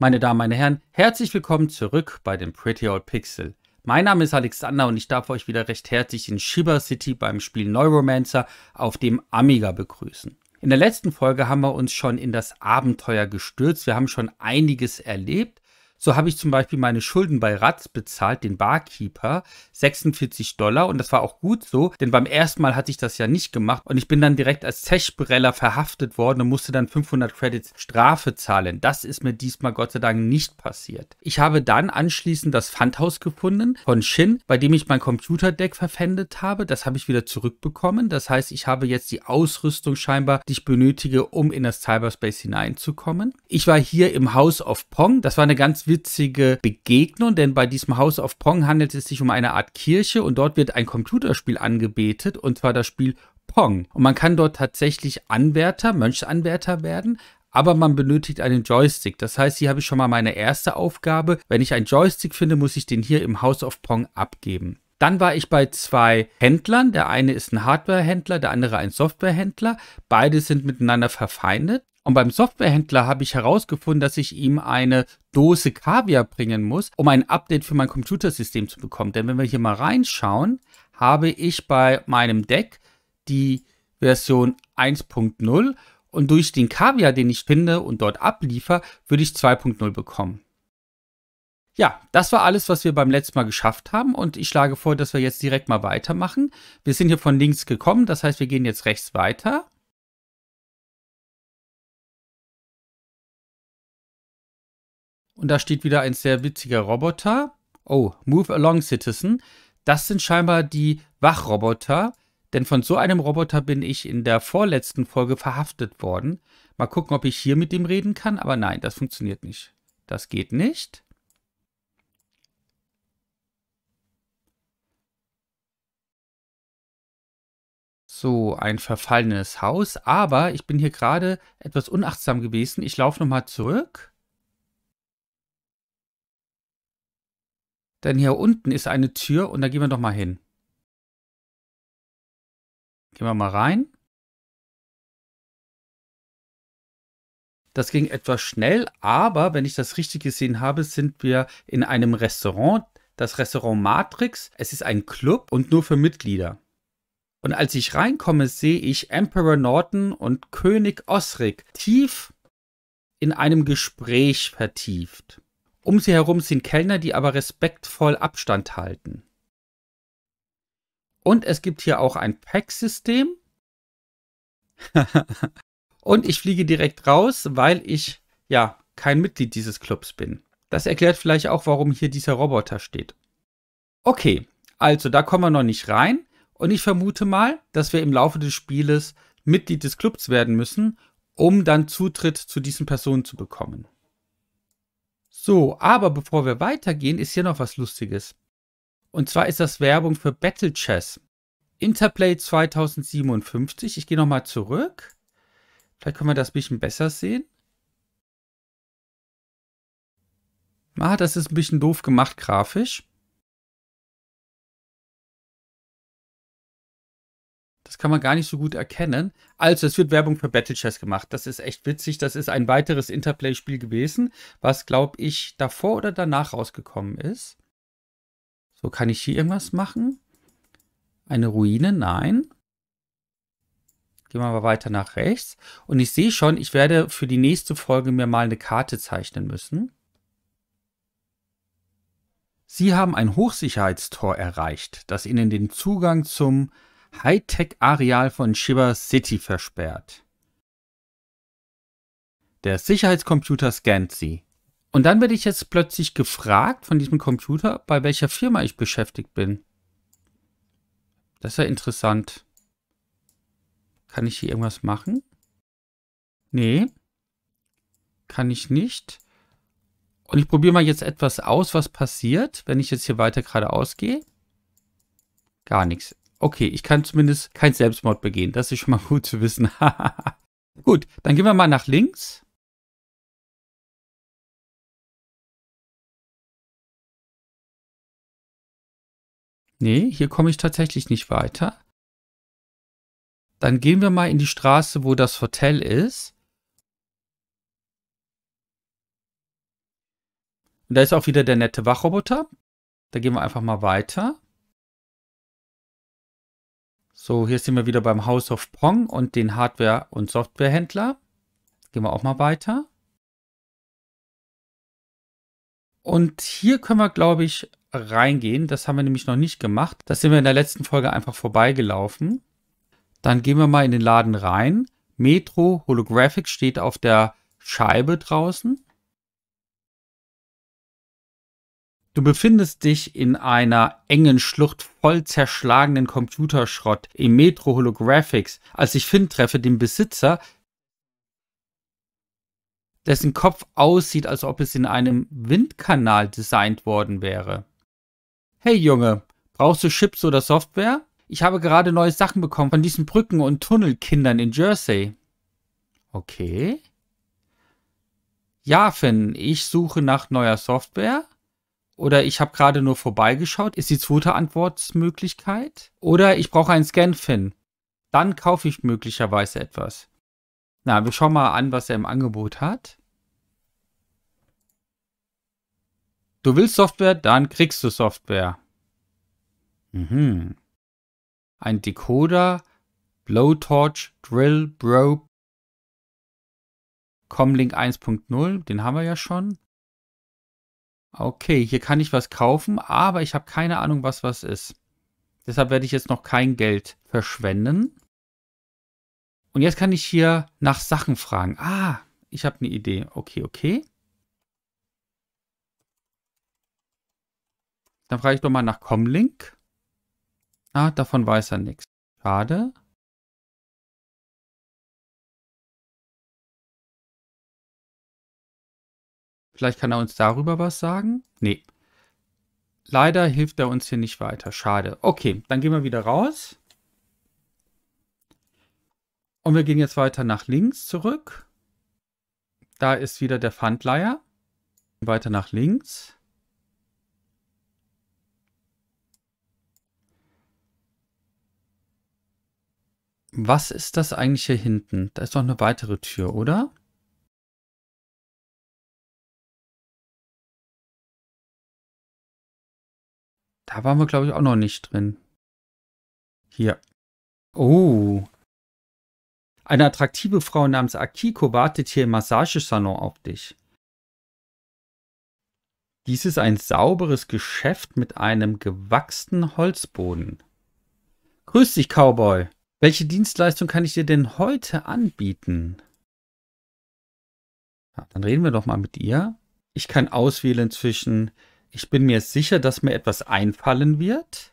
Meine Damen, meine Herren, herzlich willkommen zurück bei dem Pretty Old Pixel. Mein Name ist Alexander und ich darf euch wieder recht herzlich in Shiba City beim Spiel Neuromancer auf dem Amiga begrüßen. In der letzten Folge haben wir uns schon in das Abenteuer gestürzt. Wir haben schon einiges erlebt so habe ich zum Beispiel meine Schulden bei Ratz bezahlt, den Barkeeper, 46 Dollar. Und das war auch gut so, denn beim ersten Mal hatte ich das ja nicht gemacht. Und ich bin dann direkt als Zechbreller verhaftet worden und musste dann 500 Credits Strafe zahlen. Das ist mir diesmal Gott sei Dank nicht passiert. Ich habe dann anschließend das Pfandhaus gefunden von Shin, bei dem ich mein Computerdeck verpfändet habe. Das habe ich wieder zurückbekommen. Das heißt, ich habe jetzt die Ausrüstung scheinbar, die ich benötige, um in das Cyberspace hineinzukommen. Ich war hier im House of Pong. Das war eine ganz witzige Begegnung, denn bei diesem House of Pong handelt es sich um eine Art Kirche und dort wird ein Computerspiel angebetet, und zwar das Spiel Pong. Und man kann dort tatsächlich Anwärter, Mönchsanwärter werden, aber man benötigt einen Joystick. Das heißt, hier habe ich schon mal meine erste Aufgabe. Wenn ich einen Joystick finde, muss ich den hier im House of Pong abgeben. Dann war ich bei zwei Händlern. Der eine ist ein Hardware-Händler, der andere ein Software-Händler. Beide sind miteinander verfeindet. Und beim Softwarehändler habe ich herausgefunden, dass ich ihm eine Dose Kaviar bringen muss, um ein Update für mein Computersystem zu bekommen. Denn wenn wir hier mal reinschauen, habe ich bei meinem Deck die Version 1.0 und durch den Kaviar, den ich finde und dort abliefer, würde ich 2.0 bekommen. Ja, das war alles, was wir beim letzten Mal geschafft haben und ich schlage vor, dass wir jetzt direkt mal weitermachen. Wir sind hier von links gekommen, das heißt, wir gehen jetzt rechts weiter Und da steht wieder ein sehr witziger Roboter. Oh, Move Along Citizen. Das sind scheinbar die Wachroboter. Denn von so einem Roboter bin ich in der vorletzten Folge verhaftet worden. Mal gucken, ob ich hier mit dem reden kann. Aber nein, das funktioniert nicht. Das geht nicht. So, ein verfallenes Haus. Aber ich bin hier gerade etwas unachtsam gewesen. Ich laufe nochmal zurück. Denn hier unten ist eine Tür und da gehen wir doch mal hin. Gehen wir mal rein. Das ging etwas schnell, aber wenn ich das richtig gesehen habe, sind wir in einem Restaurant. Das Restaurant Matrix. Es ist ein Club und nur für Mitglieder. Und als ich reinkomme, sehe ich Emperor Norton und König Osric tief in einem Gespräch vertieft. Um sie herum sind Kellner, die aber respektvoll Abstand halten. Und es gibt hier auch ein Pack-System. und ich fliege direkt raus, weil ich ja kein Mitglied dieses Clubs bin. Das erklärt vielleicht auch, warum hier dieser Roboter steht. Okay, also da kommen wir noch nicht rein und ich vermute mal, dass wir im Laufe des Spieles Mitglied des Clubs werden müssen, um dann Zutritt zu diesen Personen zu bekommen. So, aber bevor wir weitergehen, ist hier noch was Lustiges. Und zwar ist das Werbung für Battle Chess. Interplay 2057. Ich gehe nochmal zurück. Vielleicht können wir das ein bisschen besser sehen. Ah, das ist ein bisschen doof gemacht grafisch. kann man gar nicht so gut erkennen. Also, es wird Werbung für Battle Chess gemacht. Das ist echt witzig. Das ist ein weiteres Interplay-Spiel gewesen, was, glaube ich, davor oder danach rausgekommen ist. So, kann ich hier irgendwas machen? Eine Ruine? Nein. Gehen wir mal weiter nach rechts. Und ich sehe schon, ich werde für die nächste Folge mir mal eine Karte zeichnen müssen. Sie haben ein Hochsicherheitstor erreicht, das Ihnen den Zugang zum Hightech-Areal von Shiba City versperrt. Der Sicherheitscomputer scannt sie. Und dann werde ich jetzt plötzlich gefragt von diesem Computer, bei welcher Firma ich beschäftigt bin. Das ist ja interessant. Kann ich hier irgendwas machen? Nee. Kann ich nicht. Und ich probiere mal jetzt etwas aus, was passiert, wenn ich jetzt hier weiter geradeaus gehe. Gar nichts okay, ich kann zumindest kein Selbstmord begehen. Das ist schon mal gut zu wissen. gut, dann gehen wir mal nach links. Nee, hier komme ich tatsächlich nicht weiter. Dann gehen wir mal in die Straße, wo das Hotel ist. Und da ist auch wieder der nette Wachroboter. Da gehen wir einfach mal weiter. So, hier sind wir wieder beim House of Prong und den Hardware- und Softwarehändler. Gehen wir auch mal weiter. Und hier können wir, glaube ich, reingehen. Das haben wir nämlich noch nicht gemacht. Das sind wir in der letzten Folge einfach vorbeigelaufen. Dann gehen wir mal in den Laden rein. Metro Holographic steht auf der Scheibe draußen. Du befindest dich in einer engen Schlucht voll zerschlagenen Computerschrott im Metro Holographics, als ich Finn treffe, den Besitzer, dessen Kopf aussieht, als ob es in einem Windkanal designt worden wäre. Hey Junge, brauchst du Chips oder Software? Ich habe gerade neue Sachen bekommen von diesen Brücken- und Tunnelkindern in Jersey. Okay. Ja, Finn, ich suche nach neuer Software. Oder ich habe gerade nur vorbeigeschaut, ist die zweite Antwortmöglichkeit. Oder ich brauche einen Scanfin. Dann kaufe ich möglicherweise etwas. Na, wir schauen mal an, was er im Angebot hat. Du willst Software, dann kriegst du Software. Mhm. Ein Decoder, Blowtorch, Drill, Probe, Comlink 1.0, den haben wir ja schon. Okay, hier kann ich was kaufen, aber ich habe keine Ahnung, was was ist. Deshalb werde ich jetzt noch kein Geld verschwenden. Und jetzt kann ich hier nach Sachen fragen. Ah, ich habe eine Idee. Okay, okay. Dann frage ich doch mal nach Comlink. Ah, davon weiß er nichts. Schade. Vielleicht kann er uns darüber was sagen? Nee. Leider hilft er uns hier nicht weiter. Schade. Okay, dann gehen wir wieder raus. Und wir gehen jetzt weiter nach links zurück. Da ist wieder der Pfandleier. Weiter nach links. Was ist das eigentlich hier hinten? Da ist noch eine weitere Tür, oder? Da waren wir, glaube ich, auch noch nicht drin. Hier. Oh. Eine attraktive Frau namens Akiko wartet hier im Massagesalon auf dich. Dies ist ein sauberes Geschäft mit einem gewachsenen Holzboden. Grüß dich, Cowboy. Welche Dienstleistung kann ich dir denn heute anbieten? Ja, dann reden wir doch mal mit ihr. Ich kann auswählen zwischen ich bin mir sicher, dass mir etwas einfallen wird.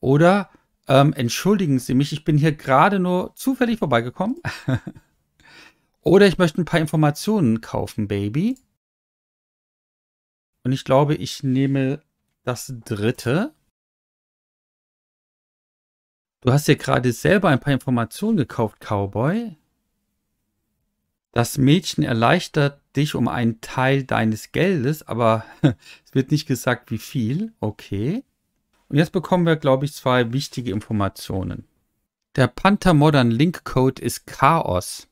Oder ähm, entschuldigen Sie mich, ich bin hier gerade nur zufällig vorbeigekommen. Oder ich möchte ein paar Informationen kaufen, Baby. Und ich glaube, ich nehme das dritte. Du hast dir gerade selber ein paar Informationen gekauft, Cowboy. Das Mädchen erleichtert dich um einen Teil deines Geldes, aber es wird nicht gesagt, wie viel. Okay. Und jetzt bekommen wir, glaube ich, zwei wichtige Informationen. Der Panther Modern Link Code ist Chaos.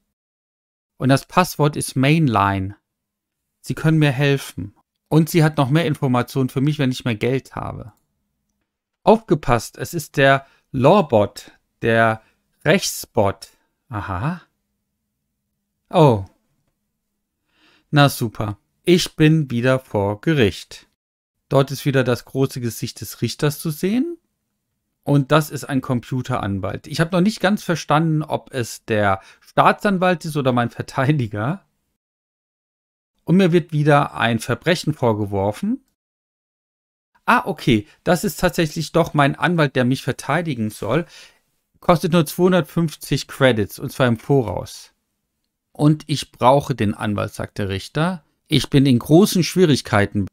Und das Passwort ist Mainline. Sie können mir helfen. Und sie hat noch mehr Informationen für mich, wenn ich mehr Geld habe. Aufgepasst, es ist der Lawbot, der Rechtsbot. Aha. Oh, na super, ich bin wieder vor Gericht. Dort ist wieder das große Gesicht des Richters zu sehen. Und das ist ein Computeranwalt. Ich habe noch nicht ganz verstanden, ob es der Staatsanwalt ist oder mein Verteidiger. Und mir wird wieder ein Verbrechen vorgeworfen. Ah, okay, das ist tatsächlich doch mein Anwalt, der mich verteidigen soll. Kostet nur 250 Credits und zwar im Voraus und ich brauche den Anwalt, sagt der Richter. Ich bin in großen Schwierigkeiten.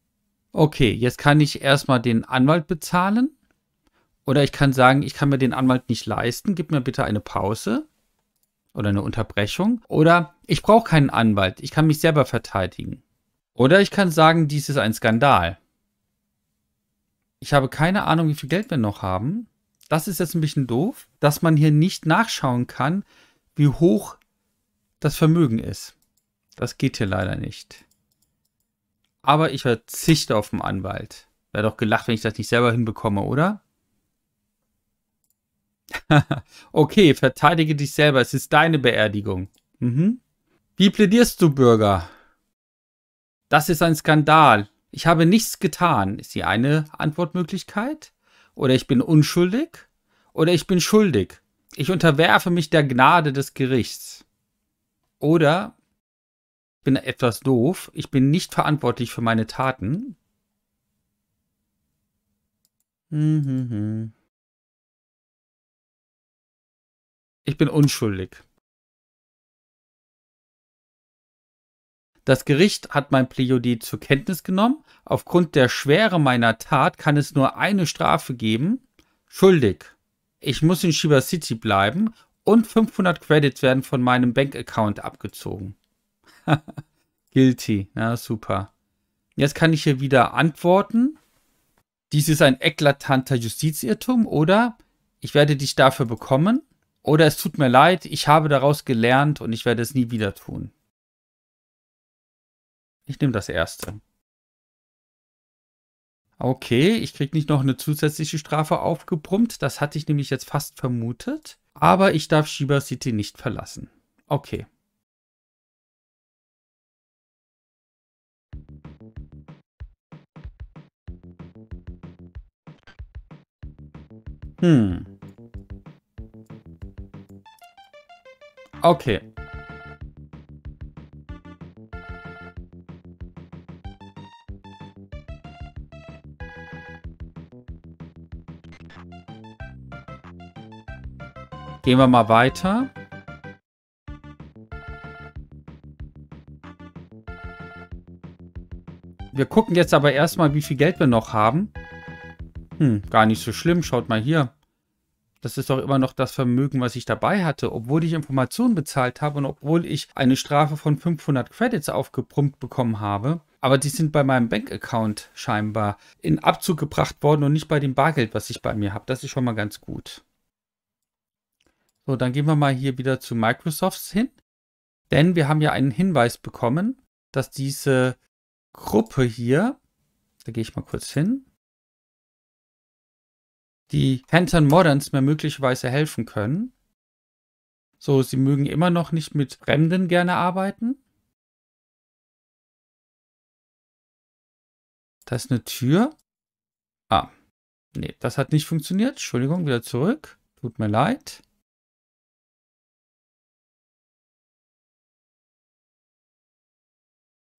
Okay, jetzt kann ich erstmal den Anwalt bezahlen oder ich kann sagen, ich kann mir den Anwalt nicht leisten, gib mir bitte eine Pause oder eine Unterbrechung oder ich brauche keinen Anwalt, ich kann mich selber verteidigen. Oder ich kann sagen, dies ist ein Skandal. Ich habe keine Ahnung, wie viel Geld wir noch haben. Das ist jetzt ein bisschen doof, dass man hier nicht nachschauen kann, wie hoch das Vermögen ist. Das geht hier leider nicht. Aber ich verzichte auf den Anwalt. Wäre doch gelacht, wenn ich das nicht selber hinbekomme, oder? okay, verteidige dich selber. Es ist deine Beerdigung. Mhm. Wie plädierst du, Bürger? Das ist ein Skandal. Ich habe nichts getan, ist die eine Antwortmöglichkeit. Oder ich bin unschuldig. Oder ich bin schuldig. Ich unterwerfe mich der Gnade des Gerichts. Oder ich bin etwas doof, ich bin nicht verantwortlich für meine Taten. Hm, hm, hm. Ich bin unschuldig. Das Gericht hat mein Plädoyer zur Kenntnis genommen. Aufgrund der Schwere meiner Tat kann es nur eine Strafe geben. Schuldig. Ich muss in Shiba City bleiben und 500 Credits werden von meinem Bank-Account abgezogen. Guilty, na super. Jetzt kann ich hier wieder antworten. Dies ist ein eklatanter Justizirrtum oder ich werde dich dafür bekommen oder es tut mir leid, ich habe daraus gelernt und ich werde es nie wieder tun. Ich nehme das erste. Okay, ich kriege nicht noch eine zusätzliche Strafe aufgebrummt. Das hatte ich nämlich jetzt fast vermutet. Aber ich darf Shiba City nicht verlassen. Okay. Hm. Okay. Gehen wir mal weiter. Wir gucken jetzt aber erstmal, wie viel Geld wir noch haben. Hm, gar nicht so schlimm. Schaut mal hier. Das ist doch immer noch das Vermögen, was ich dabei hatte, obwohl ich Informationen bezahlt habe und obwohl ich eine Strafe von 500 Credits aufgepumpt bekommen habe. Aber die sind bei meinem Bankaccount scheinbar in Abzug gebracht worden und nicht bei dem Bargeld, was ich bei mir habe. Das ist schon mal ganz gut. So, dann gehen wir mal hier wieder zu Microsofts hin. Denn wir haben ja einen Hinweis bekommen, dass diese Gruppe hier, da gehe ich mal kurz hin, die hands Moderns mir möglicherweise helfen können. So, sie mögen immer noch nicht mit Fremden gerne arbeiten. Da ist eine Tür. Ah, nee, das hat nicht funktioniert. Entschuldigung, wieder zurück. Tut mir leid.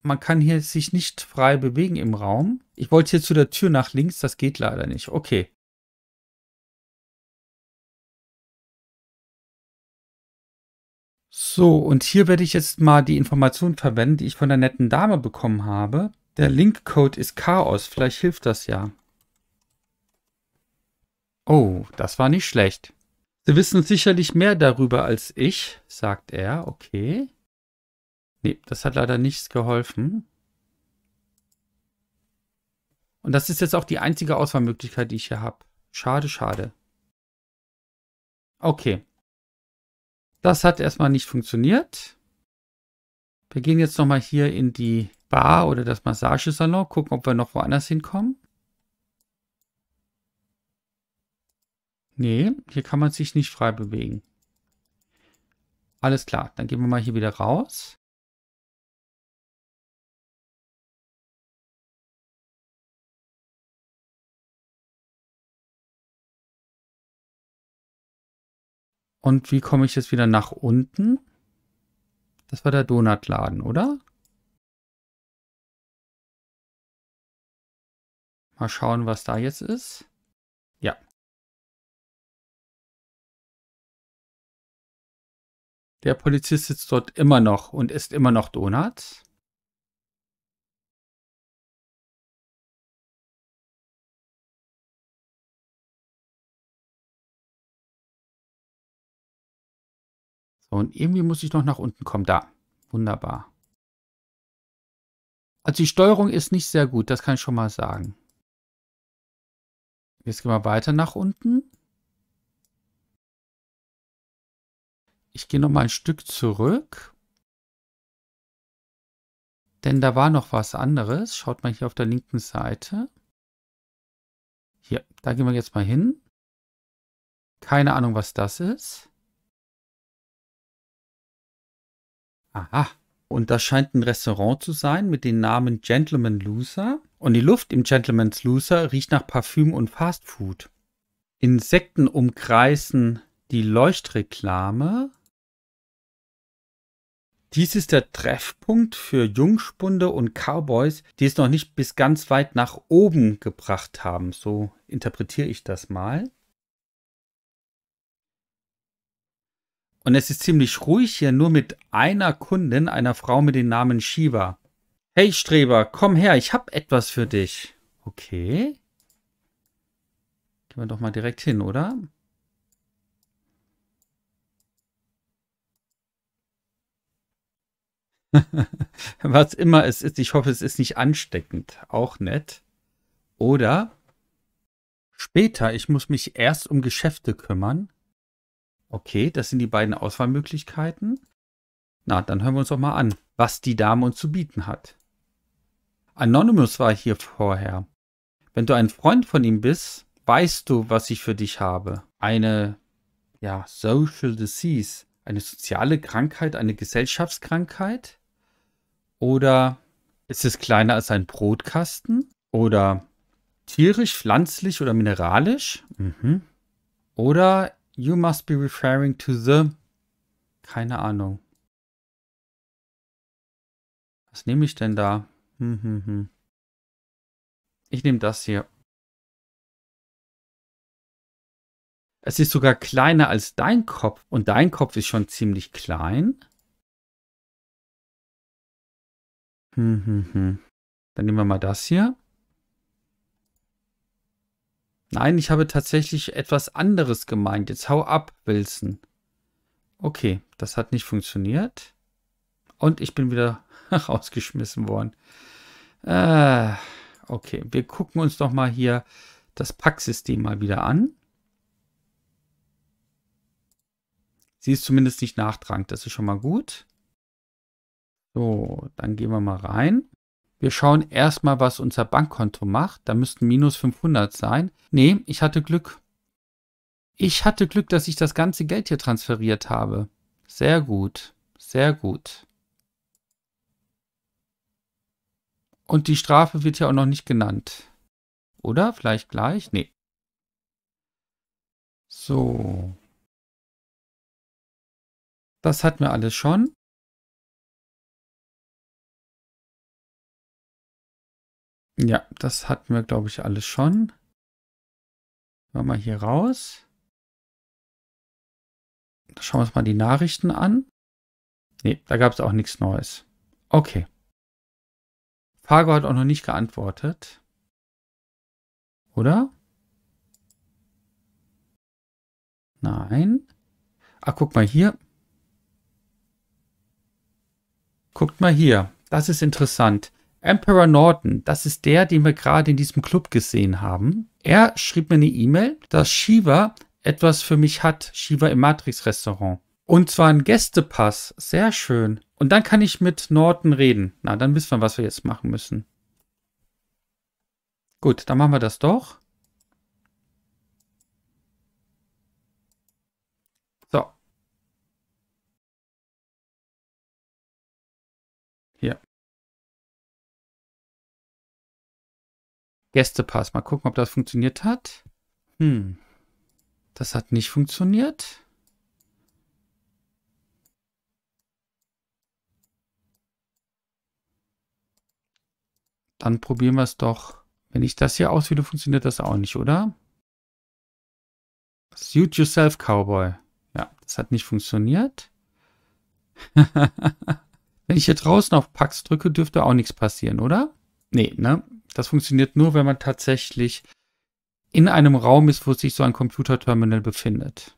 man kann hier sich nicht frei bewegen im Raum. Ich wollte hier zu der Tür nach links, das geht leider nicht. Okay. So, und hier werde ich jetzt mal die Informationen verwenden, die ich von der netten Dame bekommen habe. Der Linkcode ist Chaos, vielleicht hilft das ja. Oh, das war nicht schlecht. Sie wissen sicherlich mehr darüber als ich, sagt er. Okay. Nee, das hat leider nichts geholfen. Und das ist jetzt auch die einzige Auswahlmöglichkeit, die ich hier habe. Schade, schade. Okay. Das hat erstmal nicht funktioniert. Wir gehen jetzt nochmal hier in die Bar oder das Massagesalon, gucken, ob wir noch woanders hinkommen. Nee, hier kann man sich nicht frei bewegen. Alles klar, dann gehen wir mal hier wieder raus. Und wie komme ich jetzt wieder nach unten? Das war der Donutladen, oder? Mal schauen, was da jetzt ist. Ja. Der Polizist sitzt dort immer noch und isst immer noch Donuts. So, und irgendwie muss ich noch nach unten kommen. Da. Wunderbar. Also die Steuerung ist nicht sehr gut, das kann ich schon mal sagen. Jetzt gehen wir weiter nach unten. Ich gehe noch mal ein Stück zurück. Denn da war noch was anderes. Schaut mal hier auf der linken Seite. Hier, da gehen wir jetzt mal hin. Keine Ahnung, was das ist. Aha. Und das scheint ein Restaurant zu sein mit dem Namen Gentleman Loser. Und die Luft im Gentleman's Loser riecht nach Parfüm und Fast Food. Insekten umkreisen die Leuchtreklame. Dies ist der Treffpunkt für Jungspunde und Cowboys, die es noch nicht bis ganz weit nach oben gebracht haben. So interpretiere ich das mal. Und es ist ziemlich ruhig hier, nur mit einer Kundin, einer Frau mit dem Namen Shiva. Hey Streber, komm her, ich hab etwas für dich. Okay. Gehen wir doch mal direkt hin, oder? Was immer es ist, ich hoffe, es ist nicht ansteckend. Auch nett. Oder später, ich muss mich erst um Geschäfte kümmern. Okay, das sind die beiden Auswahlmöglichkeiten. Na, dann hören wir uns doch mal an, was die Dame uns zu bieten hat. Anonymous war hier vorher. Wenn du ein Freund von ihm bist, weißt du, was ich für dich habe. Eine, ja, Social Disease, eine soziale Krankheit, eine Gesellschaftskrankheit? Oder ist es kleiner als ein Brotkasten? Oder tierisch, pflanzlich oder mineralisch? Mhm. Oder You must be referring to the. Keine Ahnung. Was nehme ich denn da? Hm, hm, hm. Ich nehme das hier. Es ist sogar kleiner als dein Kopf. Und dein Kopf ist schon ziemlich klein. Hm, hm, hm. Dann nehmen wir mal das hier. Nein, ich habe tatsächlich etwas anderes gemeint. Jetzt hau ab, Wilson. Okay, das hat nicht funktioniert. Und ich bin wieder rausgeschmissen worden. Äh, okay, wir gucken uns doch mal hier das Packsystem mal wieder an. Sie ist zumindest nicht nachtragend, das ist schon mal gut. So, dann gehen wir mal rein. Wir schauen erstmal, was unser Bankkonto macht. Da müssten minus 500 sein. Nee, ich hatte Glück. Ich hatte Glück, dass ich das ganze Geld hier transferiert habe. Sehr gut, sehr gut. Und die Strafe wird ja auch noch nicht genannt. Oder? Vielleicht gleich? Nee. So. Das hatten wir alles schon. Ja, das hatten wir, glaube ich, alles schon. Gehen wir mal hier raus. schauen wir uns mal die Nachrichten an. Ne, da gab es auch nichts Neues. Okay. Fargo hat auch noch nicht geantwortet. Oder? Nein. Ah, guck mal hier. Guckt mal hier. Das ist interessant. Emperor Norton, das ist der, den wir gerade in diesem Club gesehen haben. Er schrieb mir eine E-Mail, dass Shiva etwas für mich hat. Shiva im Matrix-Restaurant. Und zwar ein Gästepass. Sehr schön. Und dann kann ich mit Norton reden. Na, dann wissen wir, was wir jetzt machen müssen. Gut, dann machen wir das doch. Gästepass. Mal gucken, ob das funktioniert hat. Hm. Das hat nicht funktioniert. Dann probieren wir es doch. Wenn ich das hier auswähle, funktioniert das auch nicht, oder? Suit yourself, Cowboy. Ja, das hat nicht funktioniert. Wenn ich hier draußen auf Pax drücke, dürfte auch nichts passieren, oder? Nee, ne? Das funktioniert nur, wenn man tatsächlich in einem Raum ist, wo sich so ein Computerterminal befindet.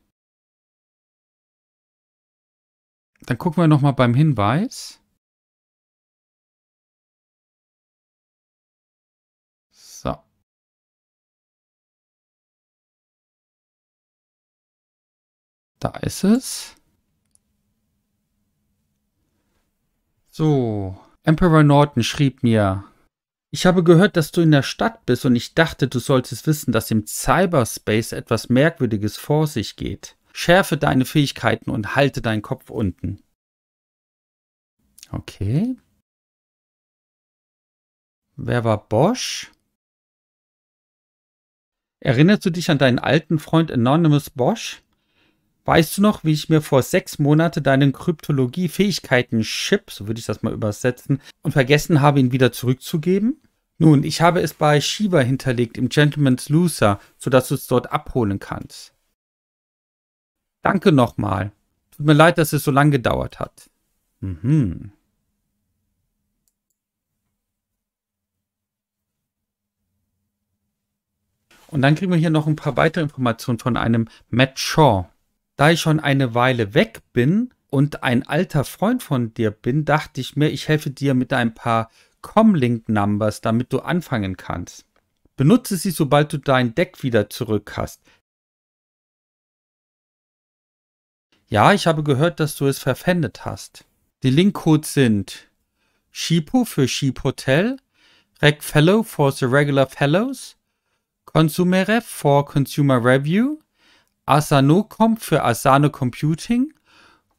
Dann gucken wir nochmal beim Hinweis. So. Da ist es. So, Emperor Norton schrieb mir, ich habe gehört, dass du in der Stadt bist und ich dachte, du solltest wissen, dass im Cyberspace etwas Merkwürdiges vor sich geht. Schärfe deine Fähigkeiten und halte deinen Kopf unten. Okay. Wer war Bosch? Erinnerst du dich an deinen alten Freund Anonymous Bosch? Weißt du noch, wie ich mir vor sechs Monaten deinen Kryptologie-Fähigkeiten-Chip, so würde ich das mal übersetzen, und vergessen habe, ihn wieder zurückzugeben? Nun, ich habe es bei Shiva hinterlegt im Gentleman's Loser, sodass du es dort abholen kannst. Danke nochmal. Tut mir leid, dass es so lange gedauert hat. Mhm. Und dann kriegen wir hier noch ein paar weitere Informationen von einem Matt Shaw. Da ich schon eine Weile weg bin und ein alter Freund von dir bin, dachte ich mir, ich helfe dir mit ein paar Comlink Numbers, damit du anfangen kannst. Benutze sie, sobald du dein Deck wieder zurück hast. Ja, ich habe gehört, dass du es verpfändet hast. Die Linkcodes sind Shipo für Sheep Hotel, Rec Fellow for the Regular Fellows, Consumerev for Consumer Review, Asanocom für Asano Computing,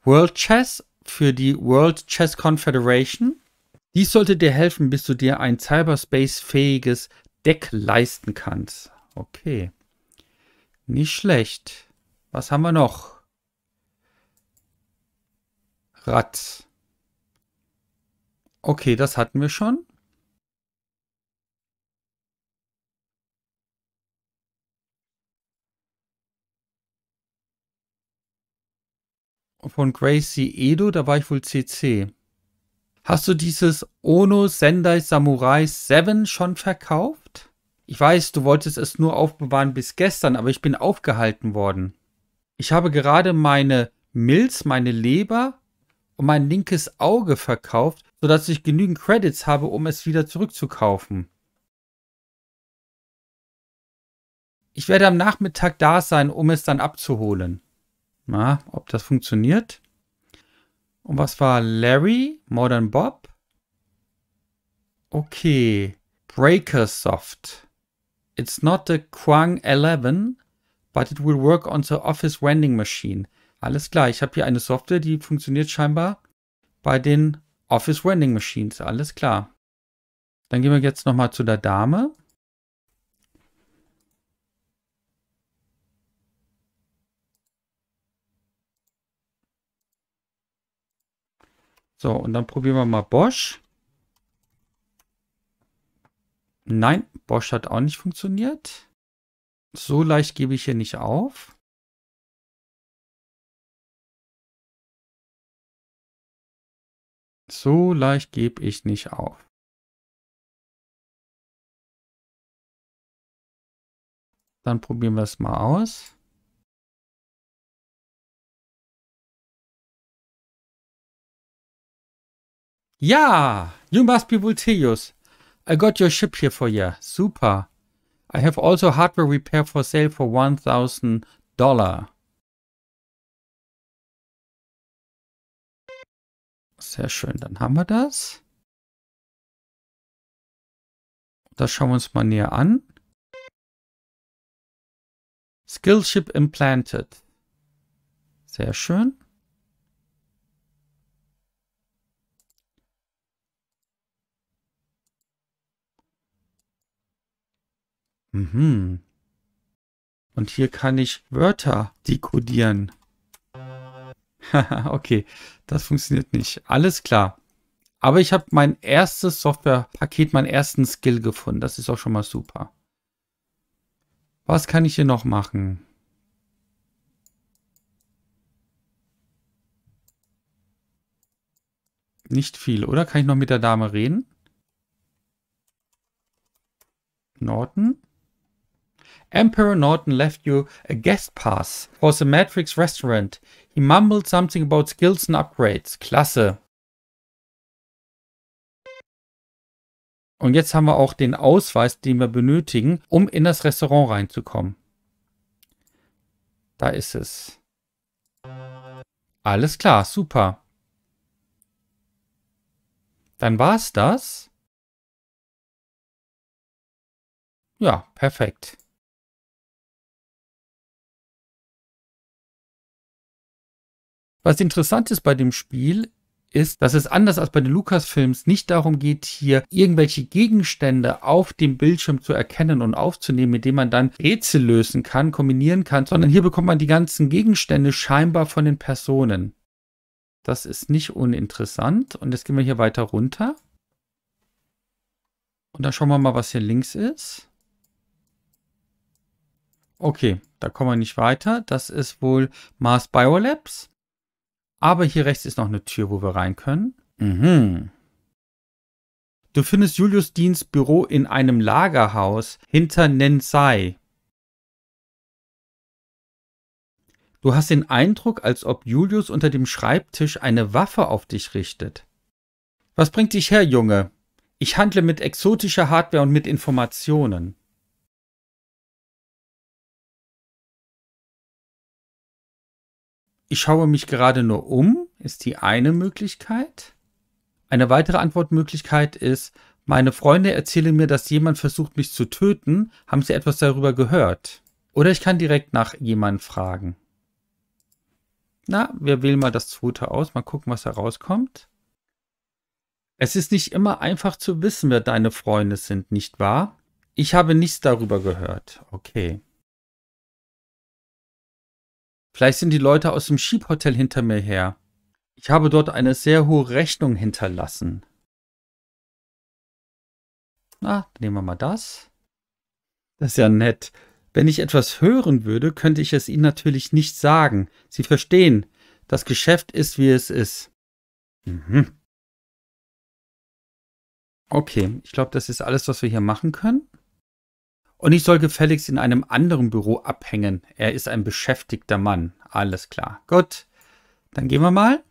World Chess für die World Chess Confederation, dies sollte dir helfen, bis du dir ein Cyberspace-fähiges Deck leisten kannst. Okay. Nicht schlecht. Was haben wir noch? Rad. Okay, das hatten wir schon. Von Gracie Edo, da war ich wohl CC. Hast du dieses Ono Sendai Samurai 7 schon verkauft? Ich weiß, du wolltest es nur aufbewahren bis gestern, aber ich bin aufgehalten worden. Ich habe gerade meine Milz, meine Leber und mein linkes Auge verkauft, sodass ich genügend Credits habe, um es wieder zurückzukaufen. Ich werde am Nachmittag da sein, um es dann abzuholen. Na, ob das funktioniert? Und was war Larry? Modern Bob? Okay. Breaker Soft. It's not the Quang 11, but it will work on the office vending machine. Alles klar, ich habe hier eine Software, die funktioniert scheinbar bei den Office Vending Machines. Alles klar. Dann gehen wir jetzt nochmal zu der Dame. So, und dann probieren wir mal Bosch. Nein, Bosch hat auch nicht funktioniert. So leicht gebe ich hier nicht auf. So leicht gebe ich nicht auf. Dann probieren wir es mal aus. Ja, you must be Vultius. I got your ship here for you. Super. I have also hardware repair for sale for $1,000. Sehr schön, dann haben wir das. Das schauen wir uns mal näher an. Skillship implanted. Sehr schön. Mhm. Und hier kann ich Wörter dekodieren. Haha, okay, das funktioniert nicht. Alles klar. Aber ich habe mein erstes Softwarepaket, meinen ersten Skill gefunden. Das ist auch schon mal super. Was kann ich hier noch machen? Nicht viel, oder? Kann ich noch mit der Dame reden? Norton? Emperor Norton left you a guest pass for the Matrix restaurant. He mumbled something about skills and upgrades. Klasse. Und jetzt haben wir auch den Ausweis, den wir benötigen, um in das Restaurant reinzukommen. Da ist es. Alles klar, super. Dann war's das. Ja, perfekt. Was interessant ist bei dem Spiel, ist, dass es anders als bei den Lukas-Films nicht darum geht, hier irgendwelche Gegenstände auf dem Bildschirm zu erkennen und aufzunehmen, mit denen man dann Rätsel lösen kann, kombinieren kann, sondern hier bekommt man die ganzen Gegenstände scheinbar von den Personen. Das ist nicht uninteressant. Und jetzt gehen wir hier weiter runter. Und dann schauen wir mal, was hier links ist. Okay, da kommen wir nicht weiter. Das ist wohl Mars Biolabs. Aber hier rechts ist noch eine Tür, wo wir rein können. Mhm. Du findest Julius Diens Büro in einem Lagerhaus hinter Nensai. Du hast den Eindruck, als ob Julius unter dem Schreibtisch eine Waffe auf dich richtet. Was bringt dich her, Junge? Ich handle mit exotischer Hardware und mit Informationen. ich schaue mich gerade nur um, ist die eine Möglichkeit. Eine weitere Antwortmöglichkeit ist, meine Freunde erzählen mir, dass jemand versucht, mich zu töten. Haben sie etwas darüber gehört? Oder ich kann direkt nach jemandem fragen. Na, wir wählen mal das zweite aus. Mal gucken, was herauskommt. Es ist nicht immer einfach zu wissen, wer deine Freunde sind, nicht wahr? Ich habe nichts darüber gehört. Okay. Vielleicht sind die Leute aus dem Schiebhotel hinter mir her. Ich habe dort eine sehr hohe Rechnung hinterlassen. Na, nehmen wir mal das. Das ist ja nett. Wenn ich etwas hören würde, könnte ich es Ihnen natürlich nicht sagen. Sie verstehen, das Geschäft ist, wie es ist. Mhm. Okay, ich glaube, das ist alles, was wir hier machen können. Und ich soll gefälligst in einem anderen Büro abhängen. Er ist ein beschäftigter Mann. Alles klar. Gut. Dann gehen wir mal.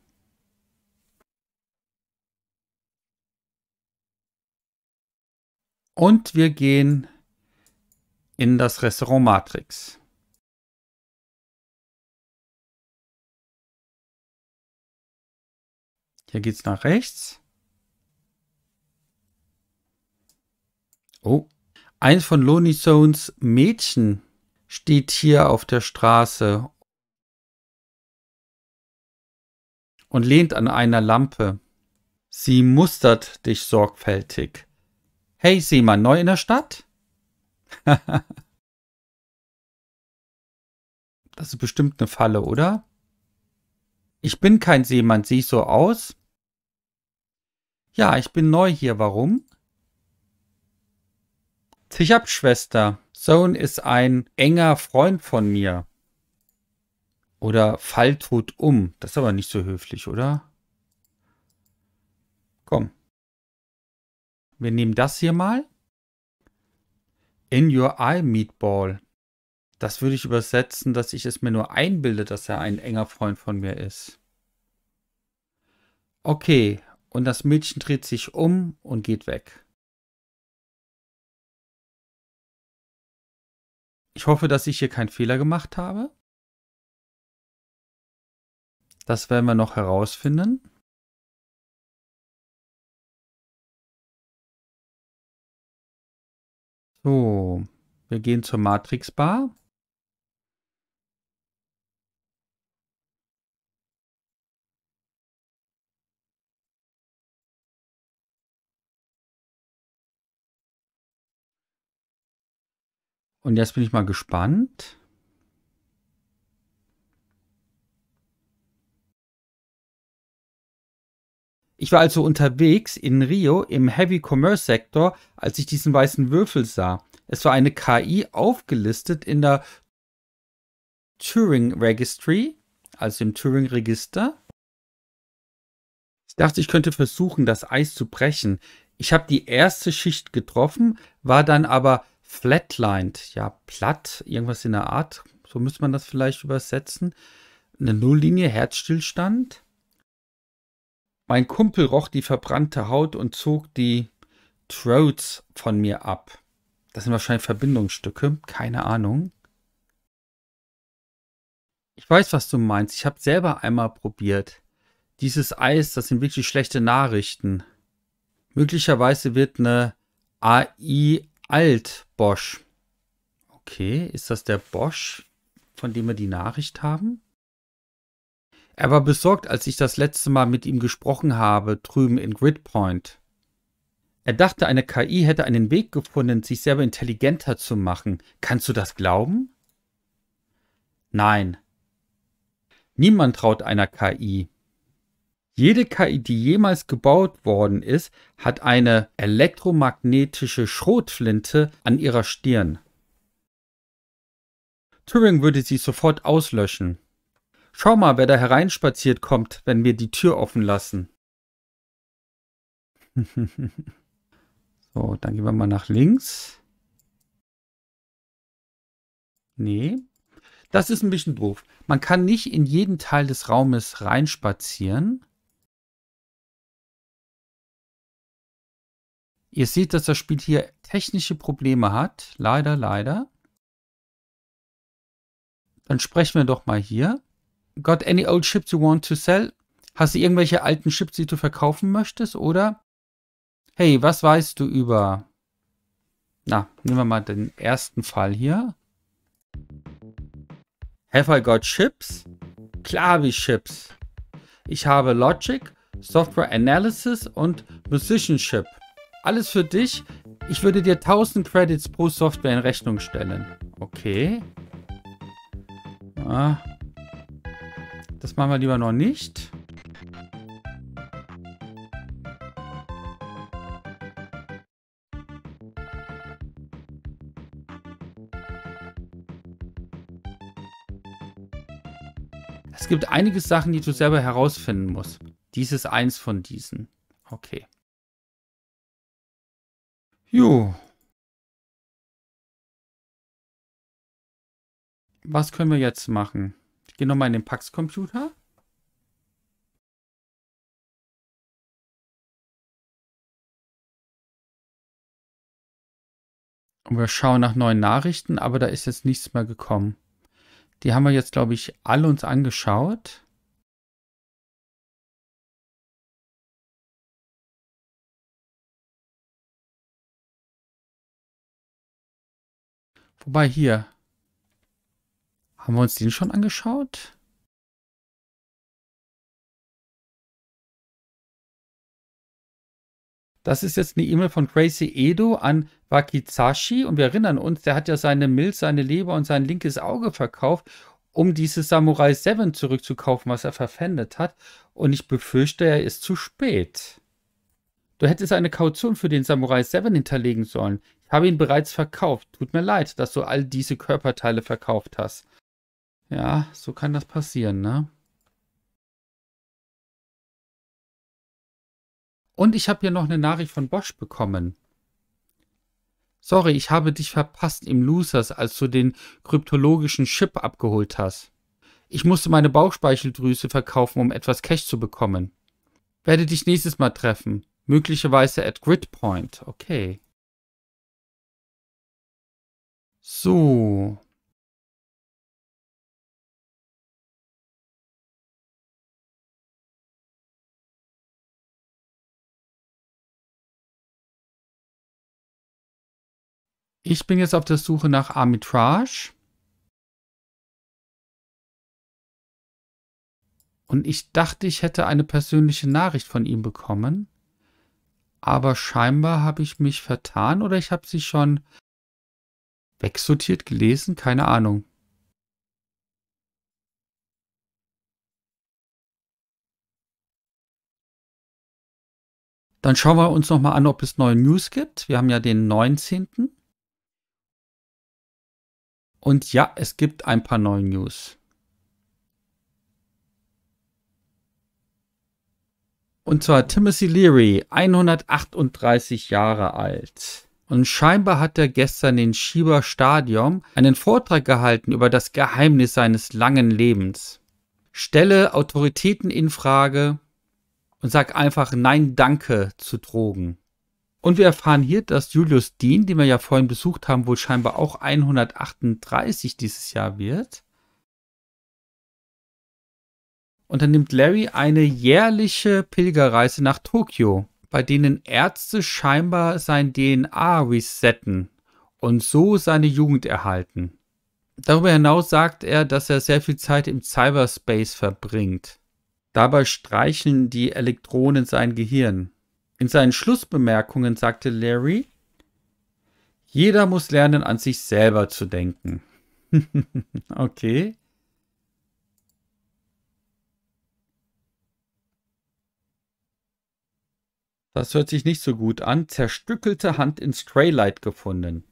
Und wir gehen in das Restaurant Matrix. Hier geht es nach rechts. Oh, Eins von Looney Stones Mädchen steht hier auf der Straße und lehnt an einer Lampe. Sie mustert dich sorgfältig. Hey, Seemann, neu in der Stadt? das ist bestimmt eine Falle, oder? Ich bin kein Seemann, sehe ich so aus? Ja, ich bin neu hier, warum? Ich hab schwester Sohn ist ein enger Freund von mir. Oder Fall tot um. Das ist aber nicht so höflich, oder? Komm. Wir nehmen das hier mal. In your eye, Meatball. Das würde ich übersetzen, dass ich es mir nur einbilde, dass er ein enger Freund von mir ist. Okay, und das Mädchen dreht sich um und geht weg. Ich hoffe, dass ich hier keinen Fehler gemacht habe. Das werden wir noch herausfinden. So, wir gehen zur Matrix Bar. Und jetzt bin ich mal gespannt. Ich war also unterwegs in Rio im Heavy Commerce Sektor, als ich diesen weißen Würfel sah. Es war eine KI aufgelistet in der Turing Registry, also im Turing Register. Ich dachte, ich könnte versuchen, das Eis zu brechen. Ich habe die erste Schicht getroffen, war dann aber flatlined, ja, platt, irgendwas in der Art, so müsste man das vielleicht übersetzen. Eine Nulllinie, Herzstillstand. Mein Kumpel roch die verbrannte Haut und zog die Throats von mir ab. Das sind wahrscheinlich Verbindungsstücke, keine Ahnung. Ich weiß, was du meinst. Ich habe selber einmal probiert. Dieses Eis, das sind wirklich schlechte Nachrichten. Möglicherweise wird eine AI Alt Bosch. Okay, ist das der Bosch, von dem wir die Nachricht haben? Er war besorgt, als ich das letzte Mal mit ihm gesprochen habe, drüben in Gridpoint. Er dachte, eine KI hätte einen Weg gefunden, sich selber intelligenter zu machen. Kannst du das glauben? Nein. Niemand traut einer KI. Jede KI, die jemals gebaut worden ist, hat eine elektromagnetische Schrotflinte an ihrer Stirn. Turing würde sie sofort auslöschen. Schau mal, wer da hereinspaziert kommt, wenn wir die Tür offen lassen. so, dann gehen wir mal nach links. Nee, das ist ein bisschen doof. Man kann nicht in jeden Teil des Raumes reinspazieren. Ihr seht, dass das Spiel hier technische Probleme hat. Leider, leider. Dann sprechen wir doch mal hier. Got any old ships you want to sell? Hast du irgendwelche alten Chips, die du verkaufen möchtest, oder? Hey, was weißt du über... Na, nehmen wir mal den ersten Fall hier. Have I got Chips? Klar wie Chips. Ich habe Logic, Software Analysis und Musicianship. Alles für dich. Ich würde dir 1000 Credits pro Software in Rechnung stellen. Okay. Ah. Das machen wir lieber noch nicht. Es gibt einige Sachen, die du selber herausfinden musst. Dies ist eins von diesen. Okay. Jo. Was können wir jetzt machen? Ich gehe nochmal in den Pax-Computer. Und wir schauen nach neuen Nachrichten, aber da ist jetzt nichts mehr gekommen. Die haben wir jetzt, glaube ich, alle uns angeschaut. Wobei hier. Haben wir uns den schon angeschaut? Das ist jetzt eine E-Mail von Gracie Edo an Wakizashi und wir erinnern uns, der hat ja seine Milz, seine Leber und sein linkes Auge verkauft, um dieses Samurai 7 zurückzukaufen, was er verpfändet hat. Und ich befürchte, er ist zu spät. Du hättest eine Kaution für den Samurai 7 hinterlegen sollen habe ihn bereits verkauft. Tut mir leid, dass du all diese Körperteile verkauft hast. Ja, so kann das passieren, ne? Und ich habe hier noch eine Nachricht von Bosch bekommen. Sorry, ich habe dich verpasst im Losers, als du den kryptologischen Chip abgeholt hast. Ich musste meine Bauchspeicheldrüse verkaufen, um etwas Cash zu bekommen. Werde dich nächstes Mal treffen. Möglicherweise at Gridpoint. Okay. So. Ich bin jetzt auf der Suche nach Armitrage. Und ich dachte, ich hätte eine persönliche Nachricht von ihm bekommen. Aber scheinbar habe ich mich vertan oder ich habe sie schon wegsortiert gelesen? Keine Ahnung. Dann schauen wir uns nochmal an, ob es neue News gibt. Wir haben ja den 19. Und ja, es gibt ein paar neue News. Und zwar Timothy Leary, 138 Jahre alt. Und scheinbar hat er gestern in Shiba Stadium einen Vortrag gehalten über das Geheimnis seines langen Lebens. Stelle Autoritäten in Frage und sag einfach Nein, danke zu Drogen. Und wir erfahren hier, dass Julius Dean, den wir ja vorhin besucht haben, wohl scheinbar auch 138 dieses Jahr wird. Und dann nimmt Larry eine jährliche Pilgerreise nach Tokio bei denen Ärzte scheinbar sein DNA resetten und so seine Jugend erhalten. Darüber hinaus sagt er, dass er sehr viel Zeit im Cyberspace verbringt. Dabei streicheln die Elektronen sein Gehirn. In seinen Schlussbemerkungen sagte Larry, jeder muss lernen, an sich selber zu denken. okay. Das hört sich nicht so gut an. Zerstückelte Hand in Straylight gefunden.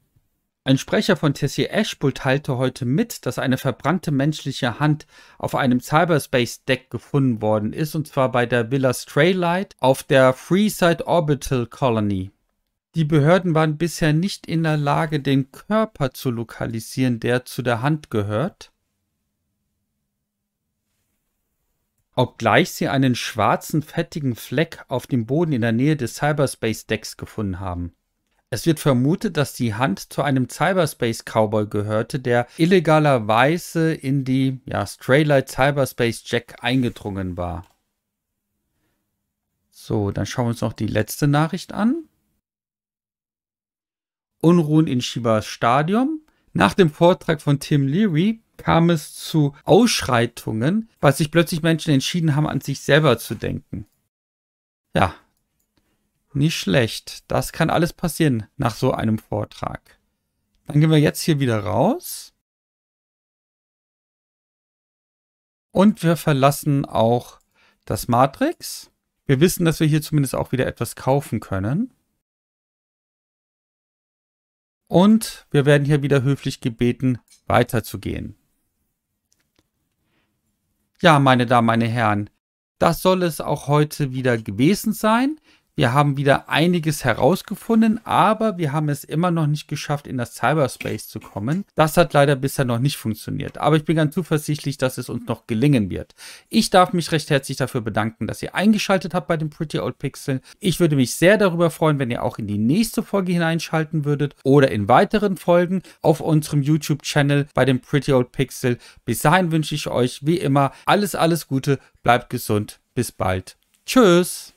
Ein Sprecher von Tessie Ashpool teilte heute mit, dass eine verbrannte menschliche Hand auf einem Cyberspace-Deck gefunden worden ist, und zwar bei der Villa Straylight auf der Freeside Orbital Colony. Die Behörden waren bisher nicht in der Lage, den Körper zu lokalisieren, der zu der Hand gehört. obgleich sie einen schwarzen, fettigen Fleck auf dem Boden in der Nähe des Cyberspace-Decks gefunden haben. Es wird vermutet, dass die Hand zu einem Cyberspace-Cowboy gehörte, der illegalerweise in die ja, Straylight Cyberspace Jack eingedrungen war. So, dann schauen wir uns noch die letzte Nachricht an. Unruhen in Shibas Stadium. Nach dem Vortrag von Tim Leary kam es zu Ausschreitungen, weil sich plötzlich Menschen entschieden haben, an sich selber zu denken. Ja, nicht schlecht. Das kann alles passieren nach so einem Vortrag. Dann gehen wir jetzt hier wieder raus. Und wir verlassen auch das Matrix. Wir wissen, dass wir hier zumindest auch wieder etwas kaufen können. Und wir werden hier wieder höflich gebeten, weiterzugehen. Ja, meine Damen, meine Herren, das soll es auch heute wieder gewesen sein. Wir haben wieder einiges herausgefunden, aber wir haben es immer noch nicht geschafft, in das Cyberspace zu kommen. Das hat leider bisher noch nicht funktioniert, aber ich bin ganz zuversichtlich, dass es uns noch gelingen wird. Ich darf mich recht herzlich dafür bedanken, dass ihr eingeschaltet habt bei dem Pretty Old Pixel. Ich würde mich sehr darüber freuen, wenn ihr auch in die nächste Folge hineinschalten würdet oder in weiteren Folgen auf unserem YouTube-Channel bei dem Pretty Old Pixel. Bis dahin wünsche ich euch wie immer alles, alles Gute, bleibt gesund, bis bald. Tschüss!